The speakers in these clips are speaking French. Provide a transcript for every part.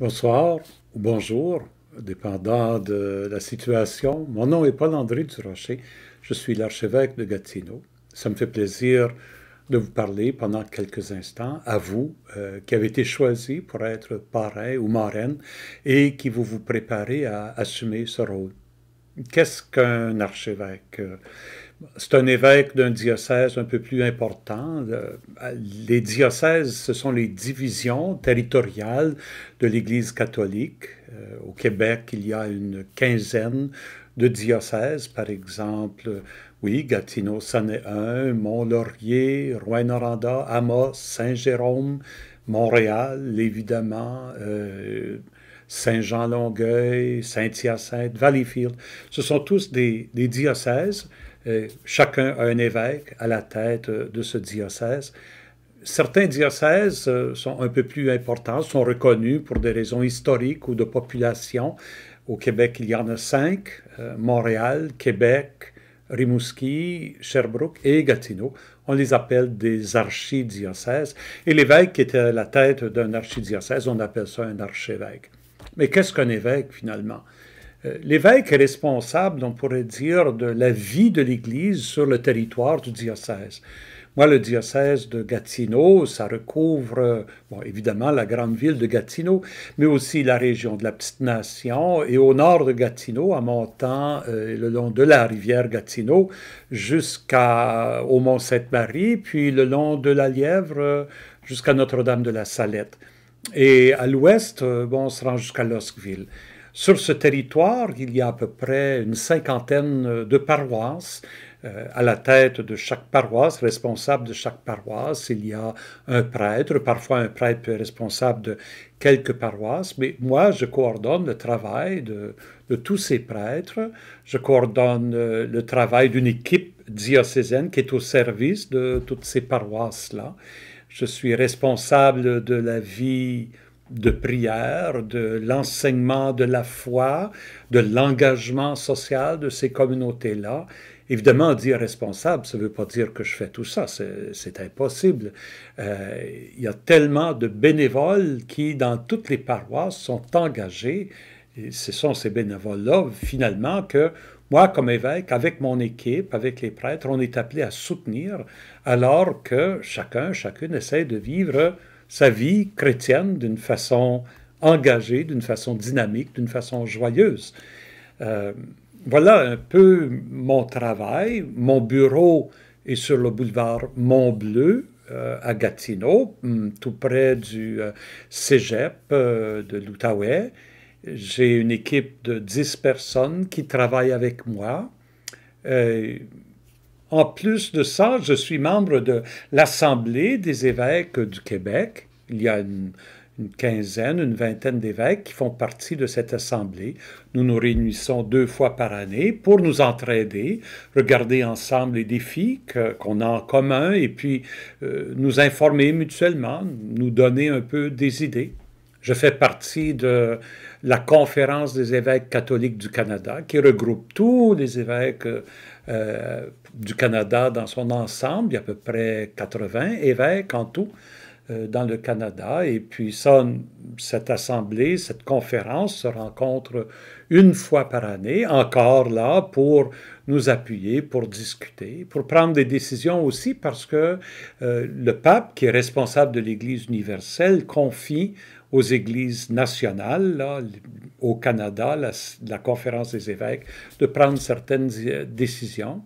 Bonsoir ou bonjour, dépendant de la situation. Mon nom est Paul-André Durocher. Je suis l'archevêque de Gatineau. Ça me fait plaisir de vous parler pendant quelques instants à vous euh, qui avez été choisi pour être pareil ou marraine et qui vous vous préparez à assumer ce rôle. Qu'est-ce qu'un archevêque euh, c'est un évêque d'un diocèse un peu plus important. Euh, les diocèses, ce sont les divisions territoriales de l'Église catholique. Euh, au Québec, il y a une quinzaine de diocèses, par exemple, oui, Gatineau, c'en est Mont-Laurier, Rouyn-Noranda, Amos, Saint-Jérôme, Montréal, évidemment, euh, Saint-Jean-Longueuil, Saint-Hyacinthe, Valleyfield. Ce sont tous des, diocèses. Euh, chacun a un évêque à la tête euh, de ce diocèse. Certains diocèses euh, sont un peu plus importants, sont reconnus pour des raisons historiques ou de population. Au Québec, il y en a cinq, Montréal, Québec, Rimouski, Sherbrooke et Gatineau. On les appelle des archidiocèses. Et l'évêque qui était à la tête d'un archidiocèse, on appelle ça un archevêque. Mais qu'est-ce qu'un évêque finalement euh, L'évêque est responsable, on pourrait dire, de la vie de l'Église sur le territoire du diocèse. Moi, le diocèse de Gatineau, ça recouvre euh, évidemment la grande ville de Gatineau, mais aussi la région de la Petite Nation et au nord de Gatineau, à montant euh, le long de la rivière Gatineau jusqu'au Mont-Sainte-Marie, puis le long de la Lièvre jusqu'à Notre-Dame de la Salette. Et à l'ouest, euh, bon, on se rend jusqu'à Loskville. Sur ce territoire, il y a à peu près une cinquantaine euh, de paroisses. Euh, à la tête de chaque paroisse, responsable de chaque paroisse, il y a un prêtre. Parfois, un prêtre responsable de quelques paroisses, mais moi, je coordonne le travail de, de tous ces prêtres. Je coordonne le travail d'une équipe diocésaine qui est au service de toutes ces paroisses-là je suis responsable de la vie de prière, de l'enseignement de la foi, de l'engagement social de ces communautés-là. Évidemment, dire responsable, ça ne veut pas dire que je fais tout ça, c'est impossible. Euh, il y a tellement de bénévoles qui, dans toutes les paroisses, sont engagés. Et ce sont ces bénévoles-là, finalement, que moi, comme évêque, avec mon équipe, avec les prêtres, on est appelé à soutenir alors que chacun, chacune essaie de vivre sa vie chrétienne d'une façon engagée, d'une façon dynamique, d'une façon joyeuse. Euh, voilà un peu mon travail. Mon bureau est sur le boulevard Montbleu, euh, à Gatineau, hum, tout près du euh, cégep de l'Outaouais. J'ai une équipe de 10 personnes qui travaillent avec moi. Euh, en plus de ça, je suis membre de l'Assemblée des évêques du Québec. Il y a une, quinzaine, une vingtaine d'évêques qui font partie de cette assemblée. Nous nous réunissons deux fois par année pour nous entraider, regarder ensemble les défis qu'on a en commun et puis euh, nous informer mutuellement, nous donner un peu des idées. Je fais partie de la conférence des évêques catholiques du Canada, qui regroupe tous les évêques euh, du Canada dans son ensemble. Il y a à peu près 80 évêques en tout euh, dans le Canada. Et puis ça, cette assemblée, cette conférence se rencontre une fois par année, encore là, pour nous appuyer, pour discuter, pour prendre des décisions aussi, parce que euh, le pape, qui est responsable de l'Église universelle, confie aux églises nationales, au Canada, la conférence des évêques, de prendre certaines euh, décisions.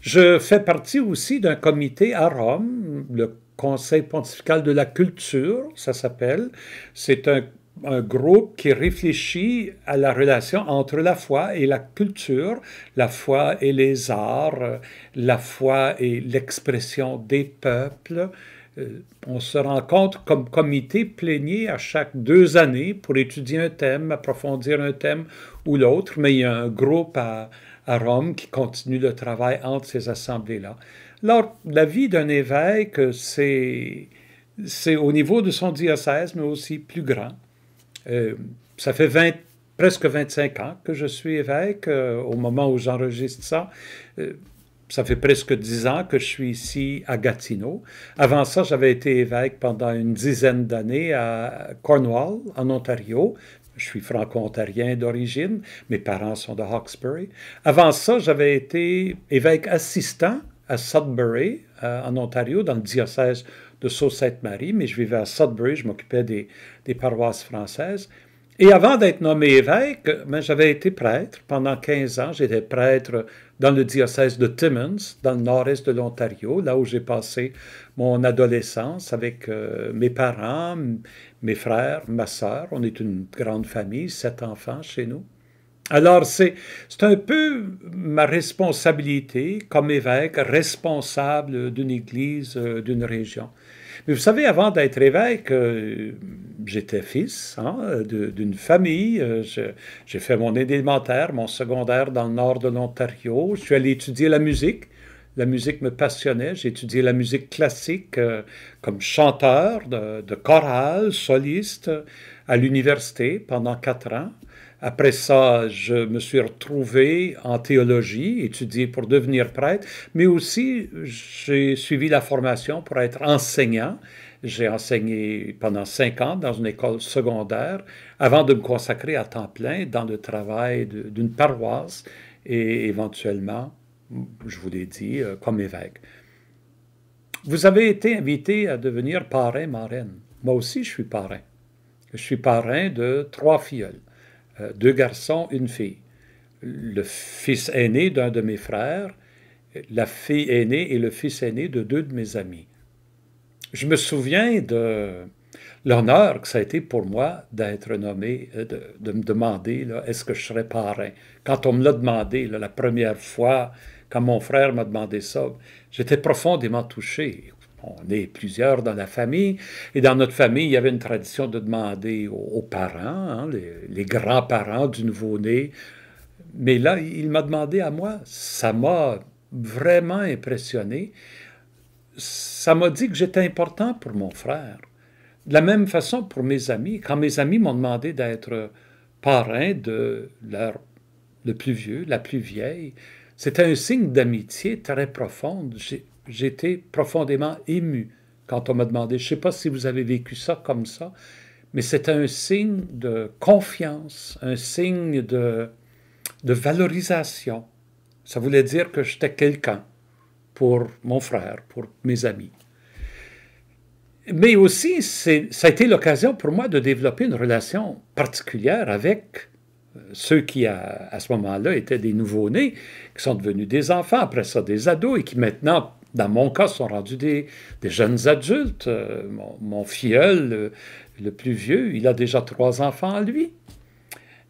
Je fais partie aussi d'un comité à Rome, le Conseil pontifical de la culture, ça s'appelle. C'est un un groupe qui réfléchit à la relation entre la foi et la culture, la foi et les arts, la foi et l'expression des peuples. Euh, on se rencontre comme comité plénier à chaque deux années pour étudier un thème, approfondir un thème ou l'autre, mais il y a un groupe à, Rome qui continue le travail entre ces assemblées-là. Alors, la vie d'un évêque, c'est au niveau de son diocèse, mais aussi plus grand. Euh, ça fait 20, presque 25 ans que je suis évêque. Euh, au moment où j'enregistre ça, euh, ça fait presque 10 ans que je suis ici à Gatineau. Avant ça, j'avais été évêque pendant une dizaine d'années à Cornwall, en Ontario. Je suis franco-ontarien d'origine. Mes parents sont de Hawkesbury. Avant ça, j'avais été évêque assistant à Sudbury, en Ontario, dans le diocèse de Sault-Sainte-Marie, mais je vivais à Sudbury, je m'occupais des, paroisses françaises. Et avant d'être nommé évêque, ben, j'avais été prêtre pendant 15 ans. J'étais prêtre dans le diocèse de Timmins, dans le nord-est de l'Ontario, là où j'ai passé mon adolescence avec euh, mes parents, mes frères, ma sœur. On est une grande famille, sept enfants chez nous. Alors, c'est un peu ma responsabilité comme évêque, responsable d'une église, euh, d'une région. Mais vous savez, avant d'être évêque, euh, j'étais fils hein, d'une famille. Euh, j'ai fait mon élémentaire, mon secondaire dans le nord de l'Ontario. Je suis allé étudier la musique. La musique me passionnait. J'ai étudié la musique classique comme chanteur de chorale, soliste à l'université pendant quatre ans. Après ça, je me suis retrouvé en théologie, étudié pour devenir prêtre, mais aussi j'ai suivi la formation pour être enseignant. J'ai enseigné pendant cinq ans dans une école secondaire avant de me consacrer à temps plein dans le travail d'une paroisse et éventuellement, je vous l'ai dit, euh, comme évêque. Vous avez été invité à devenir parrain-marraine. Moi aussi, je suis parrain. Je suis parrain de trois filles, euh, deux garçons, une fille. Le fils aîné d'un de mes frères, la fille aînée et le fils aîné de deux de mes amis. Je me souviens de l'honneur que ça a été pour moi d'être nommé, euh, de, me demander est-ce que je serais parrain. Quand on me l'a demandé la première fois, quand mon frère m'a demandé ça, j'étais profondément touché. On est plusieurs dans la famille. Et dans notre famille, il y avait une tradition de demander aux, parents, hein, les, les grands-parents du nouveau-né. Mais là, il m'a demandé à moi. Ça m'a vraiment impressionné. Ça m'a dit que j'étais important pour mon frère. De la même façon pour mes amis. Quand mes amis m'ont demandé d'être parrain de leur, le plus vieux, la plus vieille, c'était un signe d'amitié très profonde j'étais profondément ému quand on m'a demandé. Je ne sais pas si vous avez vécu ça comme ça, mais c'était un signe de confiance, un signe de, de valorisation. Ça voulait dire que j'étais quelqu'un pour mon frère, pour mes amis. Mais aussi, ça a été l'occasion pour moi de développer une relation particulière avec euh, ceux qui, à, à ce moment-là, étaient des nouveau-nés, qui sont devenus des enfants, après ça des ados, et qui maintenant dans mon cas, sont rendus des, des jeunes adultes. Euh, mon, mon, filleul, le, plus vieux, il a déjà trois enfants à lui.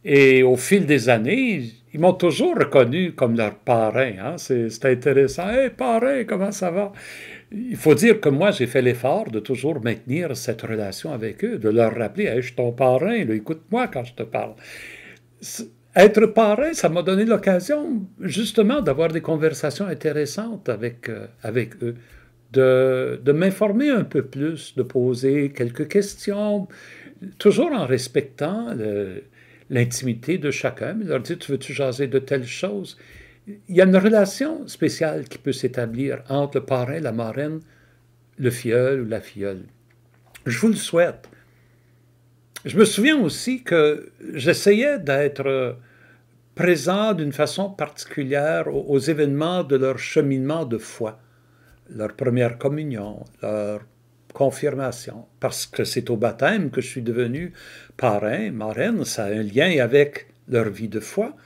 Et au fil des années, ils m'ont toujours reconnu comme leur parrain. Hein. C'est intéressant. Hé, parrain, comment ça va? Il faut dire que moi, j'ai fait l'effort de toujours maintenir cette relation avec eux, de leur rappeler hey, je suis ton parrain, écoute-moi quand je te parle. Être parrain, ça m'a donné l'occasion justement d'avoir des conversations intéressantes avec, euh, avec eux, de, de m'informer un peu plus, de poser quelques questions, toujours en respectant l'intimité de chacun, mais leur dit tu veux-tu jaser de telles choses ?» Il y a une relation spéciale qui peut s'établir entre le parrain, la marraine, le filleul ou la filleule. Je vous le souhaite. Je me souviens aussi que j'essayais d'être euh, présent d'une façon particulière aux, événements de leur cheminement de foi, leur première communion, leur confirmation, parce que c'est au baptême que je suis devenu parrain, marraine, ça a un lien avec leur vie de foi.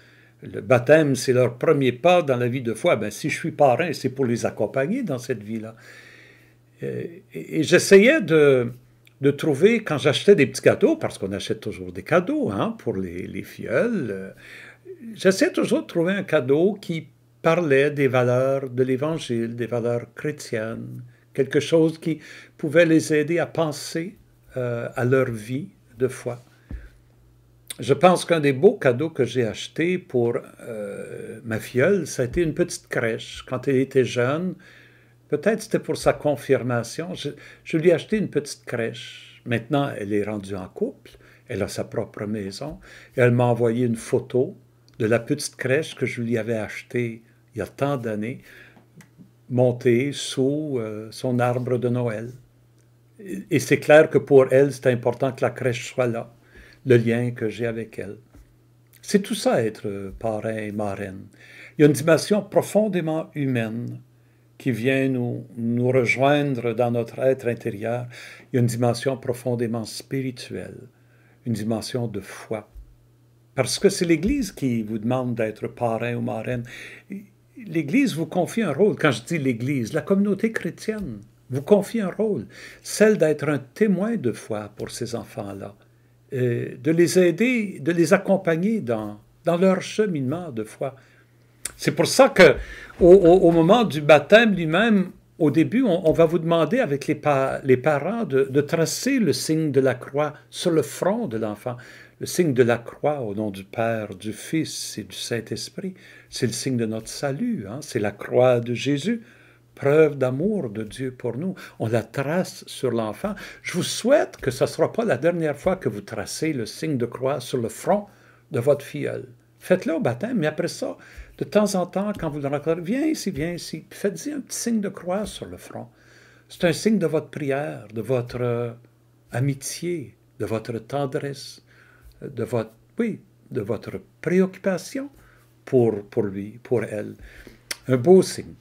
Le baptême, c'est leur premier pas dans la vie de foi. Ben, si je suis parrain, c'est pour les accompagner dans cette vie-là. Euh, et, j'essayais de, de trouver, quand j'achetais des petits cadeaux, parce qu'on achète toujours des cadeaux hein, pour les, les fioles, euh, j'essaie toujours de trouver un cadeau qui parlait des valeurs de l'Évangile, des valeurs chrétiennes, quelque chose qui pouvait les aider à penser euh, à leur vie de foi. Je pense qu'un des beaux cadeaux que j'ai acheté pour euh, ma filleule, ça a été une petite crèche. Quand elle était jeune, peut-être c'était pour sa confirmation, je, je, lui ai acheté une petite crèche. Maintenant, elle est rendue en couple, elle a sa propre maison, elle m'a envoyé une photo de la petite crèche que je lui avais achetée il y a tant d'années, montée sous euh, son arbre de Noël. Et, c'est clair que pour elle, c'est important que la crèche soit là, le lien que j'ai avec elle. C'est tout ça être euh, parrain et marraine. Il y a une dimension profondément humaine qui vient nous, nous rejoindre dans notre être intérieur. Il y a une dimension profondément spirituelle, une dimension de foi. Parce que c'est l'Église qui vous demande d'être parrain ou marraine. L'Église vous confie un rôle. Quand je dis l'Église, la communauté chrétienne vous confie un rôle, celle d'être un témoin de foi pour ces enfants-là, euh, de les aider, de les accompagner dans, dans leur cheminement de foi. C'est pour ça que au, moment du baptême lui-même, au début, on, va vous demander avec les, les parents de, tracer le signe de la croix sur le front de l'enfant. Le signe de la croix au nom du Père, du Fils et du Saint-Esprit, c'est le signe de notre salut, hein. c'est la croix de Jésus, preuve d'amour de Dieu pour nous. On la trace sur l'enfant. Je vous souhaite que ce ne sera pas la dernière fois que vous tracez le signe de croix sur le front de votre filleul. Faites-le au baptême, mais après ça, de temps en temps, quand vous le rencontrez, viens ici, viens ici, faites-y un petit signe de croix sur le front. C'est un signe de votre prière, de votre euh, amitié, de votre tendresse, de votre, oui, de votre préoccupation pour, lui, pour elle. Un beau signe.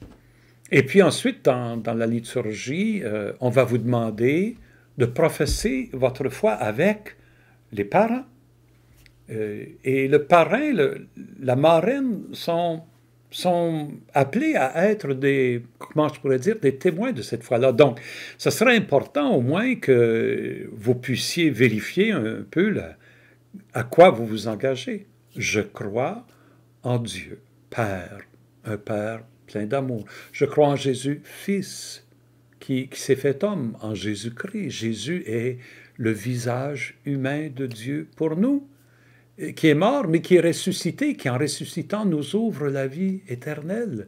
Et puis ensuite, dans, la liturgie, euh, on va vous demander de professer votre foi avec les parents. Euh, et le parrain, la marraine sont, sont appelés à être des, comment je pourrais dire, des témoins de cette foi-là. Donc, ce serait important au moins que vous puissiez vérifier un peu la, à quoi vous vous engagez Je crois en Dieu, Père, un Père plein d'amour. Je crois en Jésus, Fils, qui, s'est fait homme en Jésus-Christ. Jésus est le visage humain de Dieu pour nous, qui est mort, mais qui est ressuscité, qui en ressuscitant nous ouvre la vie éternelle.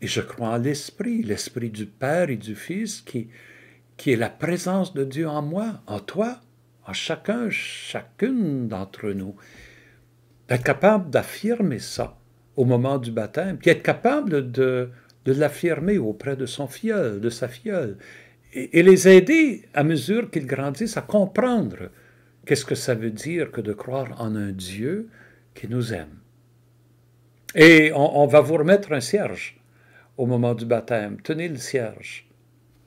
Et je crois en l'Esprit, l'Esprit du Père et du Fils, qui, qui est la présence de Dieu en moi, en toi, à chacun, chacune d'entre nous, d'être capable d'affirmer ça au moment du baptême, puis être capable de, l'affirmer auprès de son filleul, de sa filleule, et, les aider à mesure qu'ils grandissent à comprendre qu'est-ce que ça veut dire que de croire en un Dieu qui nous aime. Et on va vous remettre un cierge au moment du baptême. Tenez le cierge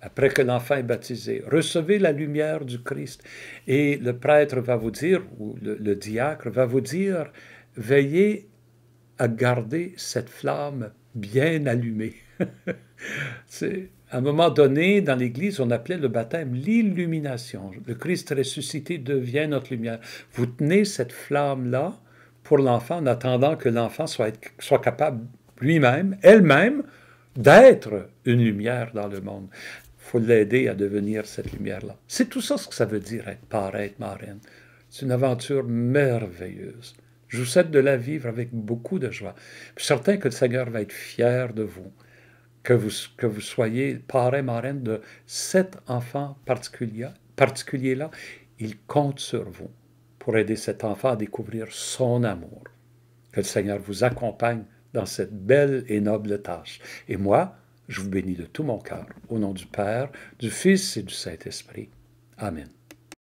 après que l'enfant est baptisé. Recevez la lumière du Christ. Et le prêtre va vous dire, ou le, diacre va vous dire, veillez à garder cette flamme bien allumée. à un moment donné, dans l'Église, on appelait le baptême l'illumination. Le Christ ressuscité devient notre lumière. Vous tenez cette flamme-là pour l'enfant en attendant que l'enfant soit, soit capable lui-même, elle-même, d'être une lumière dans le monde faut l'aider à devenir cette lumière-là. C'est tout ça ce que ça veut dire être parrain, être marraine. C'est une aventure merveilleuse. Je vous souhaite de la vivre avec beaucoup de joie. Je suis certain que le Seigneur va être fier de vous, que vous, que vous soyez parrain, marraine de cet enfant particulier-là. Il compte sur vous pour aider cet enfant à découvrir son amour. Que le Seigneur vous accompagne dans cette belle et noble tâche. Et moi, je vous bénis de tout mon cœur, au nom du Père, du Fils et du Saint-Esprit. Amen.